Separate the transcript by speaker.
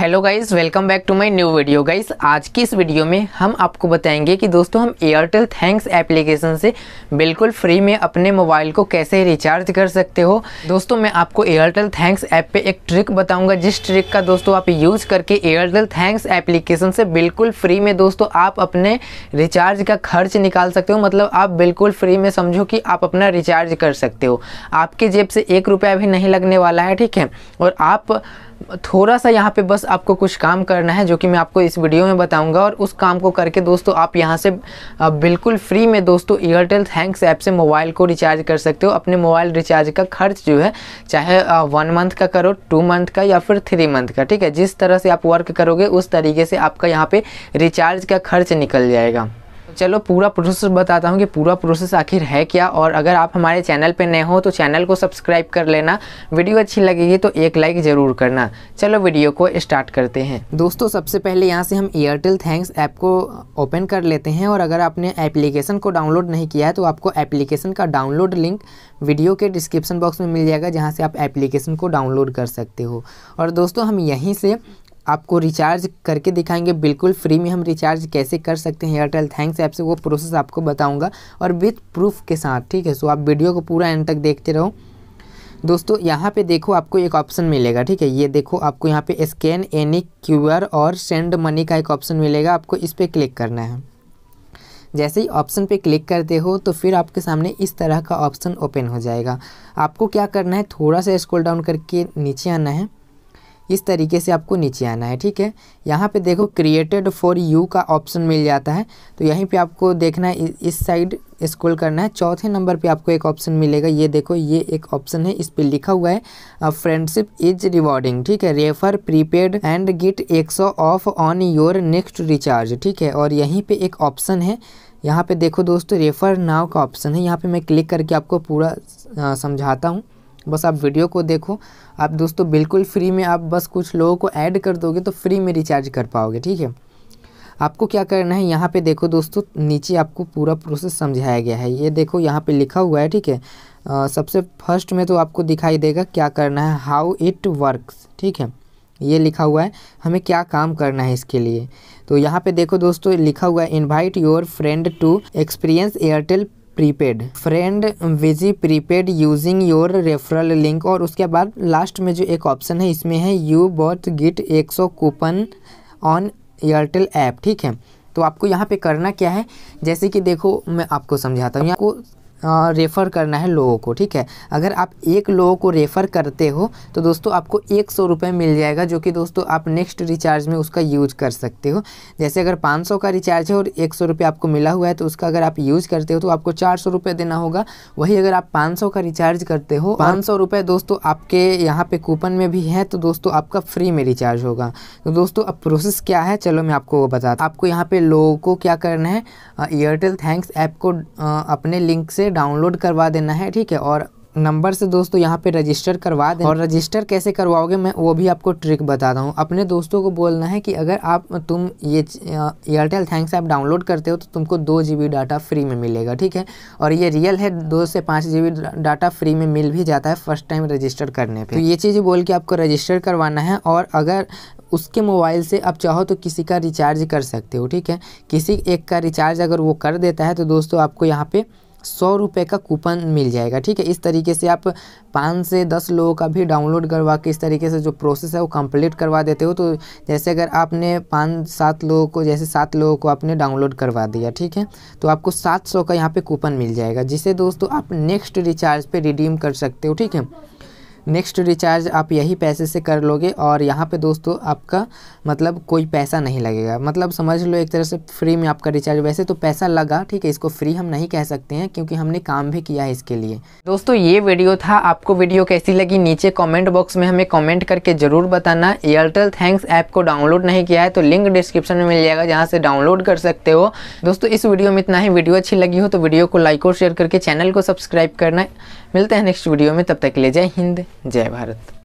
Speaker 1: hello guys welcome back to my new video guys आज की इस वीडियो में हम आपको बताएंगे कि दोस्तों हम एयरटेल थैंक्स एप्लीकेशन से बिल्कुल फ्री में अपने मोबाइल को कैसे रिचार्ज कर सकते हो दोस्तों मैं आपको एयरटेल थैंक्स ऐप पे एक ट्रिक बताऊंगा जिस ट्रिक का दोस्तों आप यूज करके एयरटेल थैंक्स एप्लीकेशन से बिल्कुल फ्री में दोस्तों आप अपने रिचार्ज का खर्च निकाल सकते हो मतलब आप बिल्कुल फ्री में समझो कि आप अपना रिचार्ज कर सकते हो आपके जेब से एक रुपया भी नहीं लगने वाला है ठीक है और आप थोड़ा सा यहाँ पे बस आपको कुछ काम करना है जो कि मैं आपको इस वीडियो में बताऊंगा और उस काम को करके दोस्तों आप यहाँ से बिल्कुल फ्री में दोस्तों एयरटेल थैंक्स ऐप से मोबाइल को रिचार्ज कर सकते हो अपने मोबाइल रिचार्ज का खर्च जो है चाहे वन मंथ का करो टू मंथ का या फिर थ्री मंथ का ठीक है जिस तरह से आप वर्क करोगे उस तरीके से आपका यहाँ पर रिचार्ज का खर्च निकल जाएगा चलो पूरा प्रोसेस बताता हूँ कि पूरा प्रोसेस आखिर है क्या और अगर आप हमारे चैनल पर नए हो तो चैनल को सब्सक्राइब कर लेना वीडियो अच्छी लगेगी तो एक लाइक ज़रूर करना चलो वीडियो को स्टार्ट करते हैं दोस्तों सबसे पहले यहाँ से हम एयरटेल थैंक्स ऐप को ओपन कर लेते हैं और अगर आपने एप्लीकेशन को डाउनलोड नहीं किया है तो आपको एप्लीकेशन का डाउनलोड लिंक वीडियो के डिस्क्रिप्शन बॉक्स में मिल जाएगा जहाँ से आप एप्लीकेशन को डाउनलोड कर सकते हो और दोस्तों हम यहीं से आपको रिचार्ज करके दिखाएंगे बिल्कुल फ्री में हम रिचार्ज कैसे कर सकते हैं एयरटेल थैंक्स ऐप से वो प्रोसेस आपको बताऊंगा और विथ प्रूफ के साथ ठीक है सो आप वीडियो को पूरा एंड तक देखते रहो दोस्तों यहाँ पे देखो आपको एक ऑप्शन मिलेगा ठीक है ये देखो आपको यहाँ पे स्कैन एनी क्यू और सेंड मनी का एक ऑप्शन मिलेगा आपको इस पर क्लिक करना है जैसे ही ऑप्शन पे क्लिक करते हो तो फिर आपके सामने इस तरह का ऑप्शन ओपन हो जाएगा आपको क्या करना है थोड़ा सा स्क्रॉल डाउन करके नीचे आना है इस तरीके से आपको नीचे आना है ठीक है यहाँ पे देखो क्रिएटेड फॉर यू का ऑप्शन मिल जाता है तो यहीं पे आपको देखना है इस साइड स्क्रॉल करना है चौथे नंबर पे आपको एक ऑप्शन मिलेगा ये देखो ये एक ऑप्शन है इस पर लिखा हुआ है फ्रेंडशिप इज रिवॉर्डिंग ठीक है refer prepaid and get 100 off on your next recharge ठीक है और यहीं पर एक ऑप्शन है यहाँ पे देखो दोस्तों रेफर नाव का ऑप्शन है यहाँ पे मैं क्लिक करके आपको पूरा समझाता हूँ बस आप वीडियो को देखो आप दोस्तों बिल्कुल फ्री में आप बस कुछ लोगों को ऐड कर दोगे तो फ्री में रिचार्ज कर पाओगे ठीक है आपको क्या करना है यहाँ पे देखो दोस्तों नीचे आपको पूरा प्रोसेस समझाया गया है ये देखो यहाँ पे लिखा हुआ है ठीक है सबसे फर्स्ट में तो आपको दिखाई देगा क्या करना है हाउ इट वर्क्स ठीक है ये लिखा हुआ है हमें क्या काम करना है इसके लिए तो यहाँ पे देखो दोस्तों लिखा हुआ है invite your friend to experience Airtel prepaid friend विजी prepaid using your referral link और उसके बाद लास्ट में जो एक ऑप्शन है इसमें है you both get 100 coupon on Airtel app ठीक है तो आपको यहाँ पे करना क्या है जैसे कि देखो मैं आपको समझाता हूँ आपको रेफ़र करना है लोगों को ठीक है अगर आप एक लोगों को रेफ़र करते हो तो दोस्तों आपको एक सौ रुपये मिल जाएगा जो कि दोस्तों आप नेक्स्ट रिचार्ज में उसका यूज कर सकते हो जैसे अगर पाँच सौ का रिचार्ज है और एक सौ रुपये आपको मिला हुआ है तो उसका अगर आप यूज़ करते हो तो आपको चार सौ रुपये देना होगा वही अगर आप पाँच सौ का रिचार्ज करते हो पाँच सौ रुपये दोस्तों आपके यहाँ पर कूपन में भी है तो दोस्तों आपका फ्री में रिचार्ज होगा तो दोस्तों अब प्रोसेस क्या है चलो मैं आपको वो बताता आपको यहाँ पर लोगों को क्या करना है एयरटेल थैंक्स ऐप को अपने लिंक से डाउनलोड करवा देना है ठीक है और नंबर से दोस्तों यहाँ पे रजिस्टर करवा दें और रजिस्टर कैसे करवाओगे मैं वो भी आपको ट्रिक बता रहा हूँ अपने दोस्तों को बोलना है कि अगर आप तुम ये एयरटेल थैंक्स ऐप डाउनलोड करते हो तो तुमको दो जी डाटा फ्री में मिलेगा ठीक है और ये रियल है दो से पाँच जी डाटा फ्री में मिल भी जाता है फर्स्ट टाइम रजिस्टर करने पर तो ये चीज़ बोल के आपको रजिस्टर करवाना है और अगर उसके मोबाइल से आप चाहो तो किसी का रिचार्ज कर सकते हो ठीक है किसी एक का रिचार्ज अगर वो कर देता है तो दोस्तों आपको यहाँ पर सौ रुपये का कूपन मिल जाएगा ठीक है इस तरीके से आप पाँच से दस लोगों का भी डाउनलोड करवा के इस तरीके से जो प्रोसेस है वो कंप्लीट करवा देते हो तो जैसे अगर आपने पाँच सात लोगों को जैसे सात लोगों को आपने डाउनलोड करवा दिया ठीक है तो आपको सात सौ का यहाँ पे कूपन मिल जाएगा जिसे दोस्तों आप नेक्स्ट रिचार्ज पर रिडीम कर सकते हो ठीक है नेक्स्ट रिचार्ज आप यही पैसे से कर लोगे और यहाँ पे दोस्तों आपका मतलब कोई पैसा नहीं लगेगा मतलब समझ लो एक तरह से फ्री में आपका रिचार्ज वैसे तो पैसा लगा ठीक है इसको फ्री हम नहीं कह सकते हैं क्योंकि हमने काम भी किया है इसके लिए दोस्तों ये वीडियो था आपको वीडियो कैसी लगी नीचे कॉमेंट बॉक्स में हमें कॉमेंट करके ज़रूर बताना एयरटेल थैंक्स ऐप को डाउनलोड नहीं किया है तो लिंक डिस्क्रिप्शन में मिल जाएगा जहाँ से डाउनलोड कर सकते हो दोस्तों इस वीडियो में इतना ही वीडियो अच्छी लगी हो तो वीडियो को लाइक और शेयर करके चैनल को सब्सक्राइब करना मिलते हैं नेक्स्ट वीडियो में तब तक ले जाए हिंद जय भारत